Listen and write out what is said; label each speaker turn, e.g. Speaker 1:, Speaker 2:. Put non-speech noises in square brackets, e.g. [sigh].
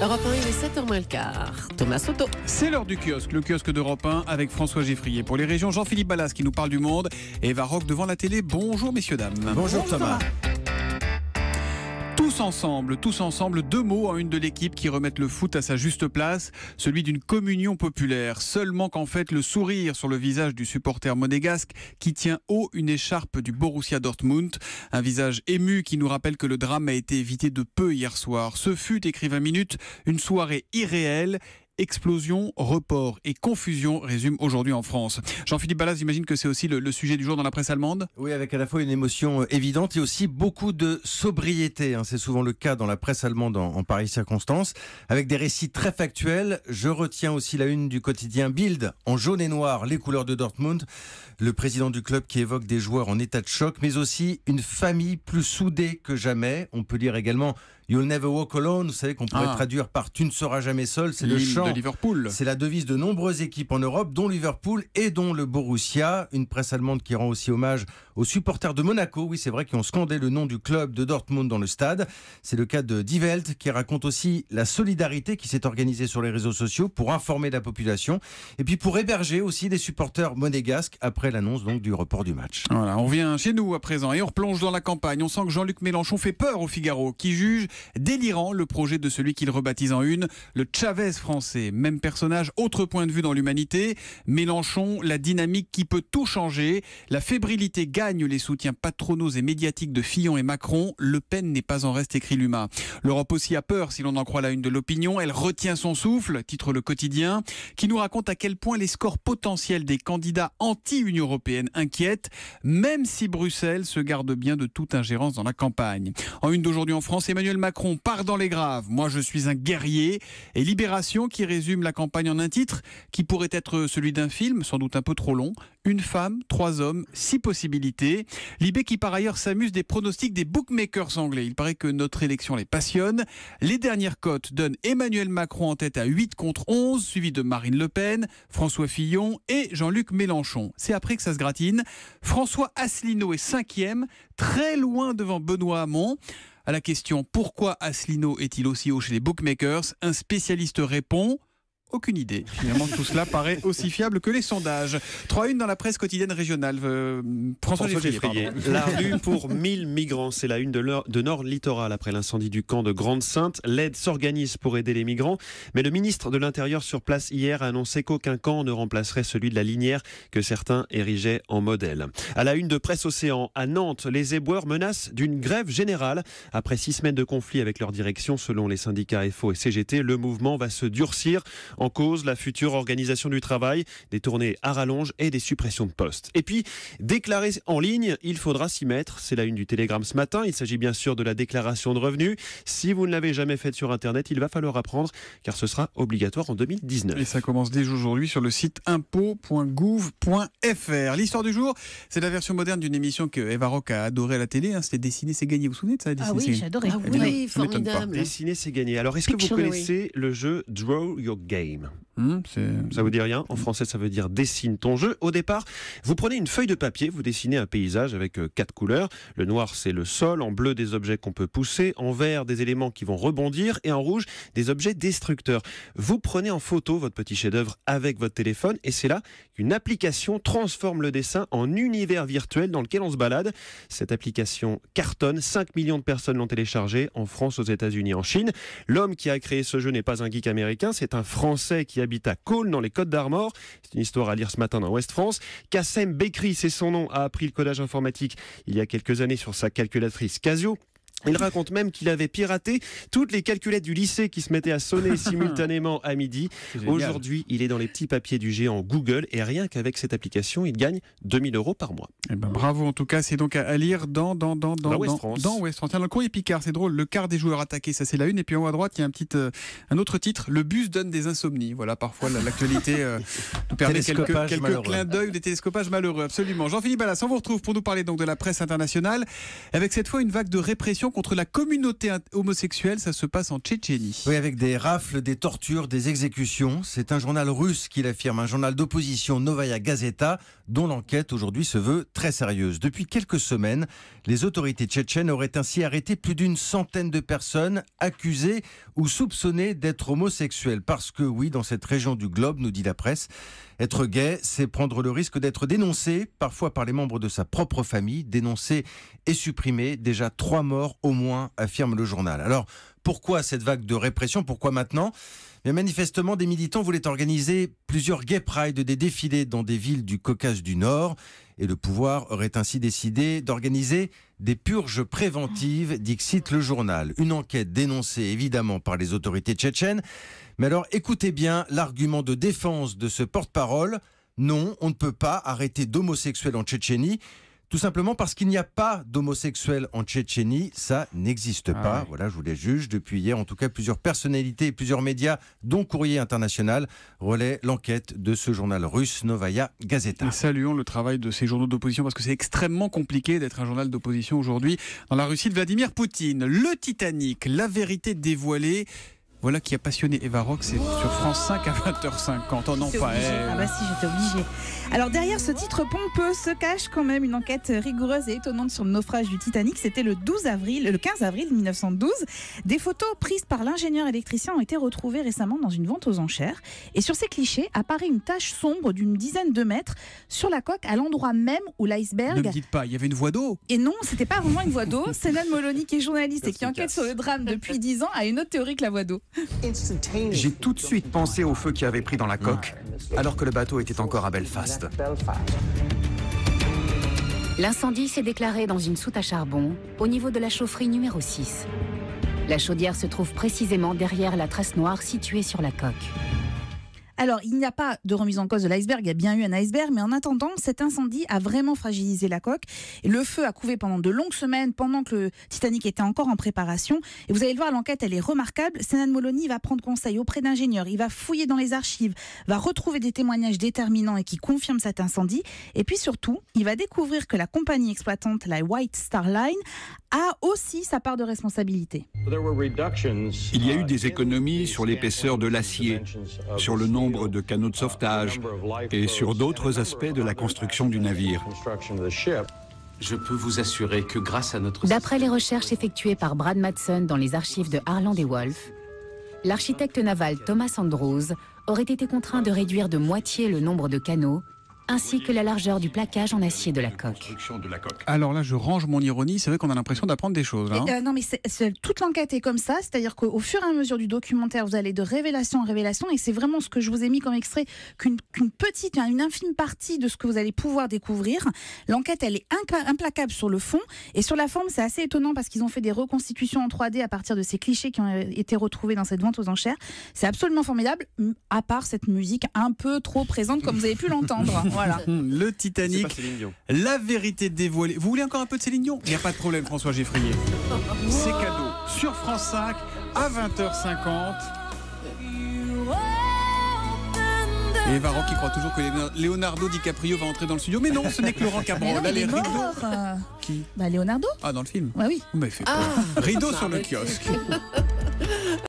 Speaker 1: Europe 1, il est 7h moins le quart.
Speaker 2: Thomas Soto. C'est l'heure du kiosque, le kiosque d'Europe 1 avec François Giffrier Pour les régions, Jean-Philippe Ballas qui nous parle du monde et Eva devant la télé. Bonjour messieurs, dames. Bonjour, Thomas. Tous ensemble, tous ensemble, deux mots en une de l'équipe qui remettent le foot à sa juste place, celui d'une communion populaire. Seulement qu'en fait le sourire sur le visage du supporter monégasque qui tient haut une écharpe du Borussia Dortmund, un visage ému qui nous rappelle que le drame a été évité de peu hier soir. Ce fut, écrivain minutes, une soirée irréelle explosion, report et confusion résume aujourd'hui en France. Jean-Philippe Ballas, imagine que c'est aussi le, sujet du jour dans la presse allemande. Oui,
Speaker 3: avec à la fois une émotion euh, évidente et aussi beaucoup de sobriété. Hein. C'est souvent le cas dans la presse allemande en, en pareille circonstance, avec des récits très factuels. Je retiens aussi la une du quotidien Bild en jaune et noir, les couleurs de Dortmund. Le président du club qui évoque des joueurs en état de choc, mais aussi une famille plus soudée que jamais. On peut lire également You'll Never Walk Alone, vous savez qu'on pourrait ah. traduire par Tu ne seras jamais seul, c'est le chant de Liverpool. C'est la devise de nombreuses équipes en Europe, dont Liverpool et dont le Borussia, une presse allemande qui rend aussi hommage aux supporters de Monaco, oui c'est vrai, qu'ils ont scandé le nom du club de Dortmund dans le stade. C'est le cas de Die Welt qui raconte aussi la solidarité qui s'est organisée sur les réseaux sociaux pour informer la population et puis pour héberger aussi des supporters monégasques après l'annonce donc du report du match. Voilà, on vient
Speaker 2: chez nous à présent et on replonge dans la campagne. On sent que Jean-Luc Mélenchon fait peur au Figaro qui juge délirant le projet de celui qu'il rebaptise en une, le Chavez français. Même personnage, autre point de vue dans l'humanité. Mélenchon, la dynamique qui peut tout changer. La fébrilité gagne les soutiens patronaux et médiatiques de Fillon et Macron. Le Pen n'est pas en reste, écrit Luma. L'Europe aussi a peur, si l'on en croit la une de l'opinion. Elle retient son souffle, titre le quotidien, qui nous raconte à quel point les scores potentiels des candidats anti-Union européenne inquiètent, même si Bruxelles se garde bien de toute ingérence dans la campagne. En une d'aujourd'hui en France, Emmanuel Macron part dans les graves. Moi, je suis un guerrier. Et Libération qui résume la campagne en un titre qui pourrait être celui d'un film, sans doute un peu trop long. Une femme, trois hommes, six possibilités. Libé qui par ailleurs s'amuse des pronostics des bookmakers anglais. Il paraît que notre élection les passionne. Les dernières cotes donnent Emmanuel Macron en tête à 8 contre 11, suivi de Marine Le Pen, François Fillon et Jean-Luc Mélenchon. C'est après que ça se gratine. François Asselineau est cinquième, très loin devant Benoît Hamon. À la question pourquoi Aslino est-il aussi haut chez les bookmakers, un spécialiste répond aucune idée. Finalement, tout cela paraît aussi fiable que les sondages. 3-1 dans la presse quotidienne régionale. Euh, François, François
Speaker 4: La rue pour 1000 migrants, c'est la une de, de Nord Littoral après l'incendie du camp de Grande-Sainte. L'aide s'organise pour aider les migrants, mais le ministre de l'Intérieur sur place hier a annoncé qu'aucun camp ne remplacerait celui de la Linière que certains érigeaient en modèle. À la une de Presse Océan, à Nantes, les éboueurs menacent d'une grève générale. Après six semaines de conflit avec leur direction, selon les syndicats FO et CGT, le mouvement va se durcir. En cause, la future organisation du travail, des tournées à rallonge et des suppressions de postes. Et puis, déclarer en ligne, il faudra s'y mettre. C'est la une du Télégramme ce matin. Il s'agit bien sûr de la déclaration de revenus. Si vous ne l'avez
Speaker 2: jamais faite sur Internet, il va falloir apprendre car ce sera obligatoire en 2019. Et ça commence dès aujourd'hui sur le site impots.gouv.fr. L'histoire du jour, c'est la version moderne d'une émission que Eva Rock a adorée à la télé. Hein. C'était Dessiner, c'est gagner. Vous vous souvenez de ça Ah oui, j'adorais. Ah oui, formidable. Dessiner, c'est gagné. Alors, est-ce que vous connaissez le jeu Draw Your Game Hmm, ça vous dit
Speaker 4: rien En français, ça veut dire dessine ton jeu. Au départ, vous prenez une feuille de papier, vous dessinez un paysage avec euh, quatre couleurs. Le noir, c'est le sol. En bleu, des objets qu'on peut pousser. En vert, des éléments qui vont rebondir. Et en rouge, des objets destructeurs. Vous prenez en photo votre petit chef-d'œuvre avec votre téléphone. Et c'est là qu'une application transforme le dessin en univers virtuel dans lequel on se balade. Cette application cartonne. 5 millions de personnes l'ont téléchargée en France, aux États-Unis, en Chine. L'homme qui a créé ce jeu n'est pas un geek américain, c'est un Français qui habite à Caunes, dans les Côtes d'Armor. C'est une histoire à lire ce matin dans Ouest France. Kassem Bekri, c'est son nom, a appris le codage informatique il y a quelques années sur sa calculatrice Casio. Il raconte même qu'il avait piraté toutes les calculettes du lycée qui se mettaient à sonner [laughs] simultanément à midi. Aujourd'hui, il est dans les petits papiers du géant Google et rien qu'avec cette application, il gagne 2000 euros par mois.
Speaker 2: Eh ben, bravo en tout cas, c'est donc à lire dans dans dans dans dans France. Dans, West France. le courrier Picard, c'est drôle, le quart des joueurs attaqués, ça c'est la une et puis en haut à droite, il y a un petit euh, un autre titre, le bus donne des insomnies. Voilà, parfois l'actualité euh, nous [laughs] permet quelques, quelques clins d'œil des télescopages malheureux absolument. Jean-Philippe Ballas, on vous retrouve pour nous parler donc de la presse internationale avec cette fois une vague de répression contre la communauté homosexuelle. Ça se
Speaker 3: passe en Tchétchénie. Oui, avec des rafles, des tortures, des exécutions. C'est un journal russe qui l'affirme, un journal d'opposition, Novaya Gazeta, dont l'enquête aujourd'hui se veut très sérieuse. Depuis quelques semaines, les autorités tchétchènes auraient ainsi arrêté plus d'une centaine de personnes accusées ou soupçonnées d'être homosexuelles. Parce que oui, dans cette région du globe, nous dit la presse, être gay, c'est prendre le risque d'être dénoncé, parfois par les membres de sa propre famille, dénoncé et supprimé. Déjà trois morts au moins, affirme le journal. Alors, pourquoi cette vague de répression Pourquoi maintenant manifestement, des militants voulaient organiser plusieurs gay pride, des défilés dans des villes du Caucase du Nord, et le pouvoir aurait ainsi décidé d'organiser des purges préventives, dit cite le journal. Une enquête dénoncée évidemment par les autorités tchétchènes. Mais alors écoutez bien l'argument de défense de ce porte-parole. Non, on ne peut pas arrêter d'homosexuels en Tchétchénie. Tout simplement parce qu'il n'y a pas d'homosexuels en Tchétchénie, ça n'existe ah pas. Voilà, je vous les juge. Depuis hier, en tout cas, plusieurs personnalités et plusieurs médias, dont Courrier International, relaient l'enquête de ce journal russe, Novaya Gazeta. Nous saluons le travail de ces journaux d'opposition parce que c'est extrêmement compliqué
Speaker 2: d'être un journal d'opposition aujourd'hui dans la Russie de Vladimir Poutine. Le Titanic, la vérité dévoilée. Voilà qui a passionné Eva Rock, c'est sur France 5 à 20h50. Oh non, pas elle. Ah bah si,
Speaker 1: j'étais obligée. Alors derrière ce titre pompeux se cache quand même une enquête rigoureuse et étonnante sur le naufrage du Titanic. C'était le 12 avril, le 15 avril 1912. Des photos prises par l'ingénieur électricien ont été retrouvées récemment dans une vente aux enchères. Et sur ces clichés apparaît une tache sombre d'une dizaine de mètres sur la coque, à l'endroit même où l'iceberg. Ne me dites pas, il y avait une voie d'eau. Et non, c'était pas vraiment une voie d'eau. Céline Moloni, qui est journaliste et qui enquête sur le drame depuis 10 ans, a une autre théorie que la voie d'eau. J'ai
Speaker 2: tout de suite pensé au feu qui avait pris dans la coque, alors que le bateau était encore à Belfast.
Speaker 1: L'incendie s'est déclaré dans une soute à charbon, au niveau de la chaufferie numéro 6. La chaudière se trouve précisément derrière la trace noire située sur la coque. Alors, il n'y a pas de remise en cause de l'iceberg, il y a bien eu un iceberg, mais en attendant, cet incendie a vraiment fragilisé la coque. Et le feu a couvé pendant de longues semaines, pendant que le Titanic était encore en préparation. Et vous allez le voir, l'enquête, elle est remarquable. Senan Molony va prendre conseil auprès d'ingénieurs, il va fouiller dans les archives, va retrouver des témoignages déterminants et qui confirment cet incendie. Et puis surtout, il va découvrir que la compagnie exploitante, la White Star Line, a aussi sa part de responsabilité. Il
Speaker 2: y a eu uh, des économies sur l'épaisseur de l'acier, sur le nombre de canaux de sauvetage et sur d'autres aspects de la construction du navire. Je peux
Speaker 3: vous assurer que grâce à notre...
Speaker 1: D'après les recherches effectuées par Brad Madsen dans les archives de Harland et Wolff, l'architecte naval Thomas Andrews aurait été contraint de réduire de moitié le nombre de canaux ainsi que la largeur du plaquage en acier de la coque.
Speaker 2: Alors là, je range mon ironie, c'est vrai qu'on a l'impression d'apprendre des choses. Hein. Euh,
Speaker 1: non, mais toute l'enquête est comme ça, c'est-à-dire qu'au fur et à mesure du documentaire, vous allez de révélation en révélation, et c'est vraiment ce que je vous ai mis comme extrait, qu'une, qu'une petite, une infime partie de ce que vous allez pouvoir découvrir. L'enquête, elle est implacable sur le fond, et sur la forme, c'est assez étonnant parce qu'ils ont fait des reconstitutions en 3D à partir de ces clichés qui ont euh, été retrouvés dans cette vente aux enchères. C'est absolument formidable, à part cette musique un peu trop présente comme vous avez pu l'entendre. [laughs] Voilà. [laughs]
Speaker 2: Hmm, le Titanic. La vérité dévoilée. Vous voulez encore un peu de Céline Dion Il n'y a pas de problème, François Geffrier.
Speaker 1: C'est cadeau. Sur France 5 à
Speaker 2: 20h50. Et Varro qui croit toujours que Leonardo DiCaprio va entrer dans le studio. Mais non, ce n'est que Laurent Cabrol. les
Speaker 1: euh. Qui Bah, Leonardo.
Speaker 4: Ah, dans le film oui. Ah. Rideau sur le kiosque.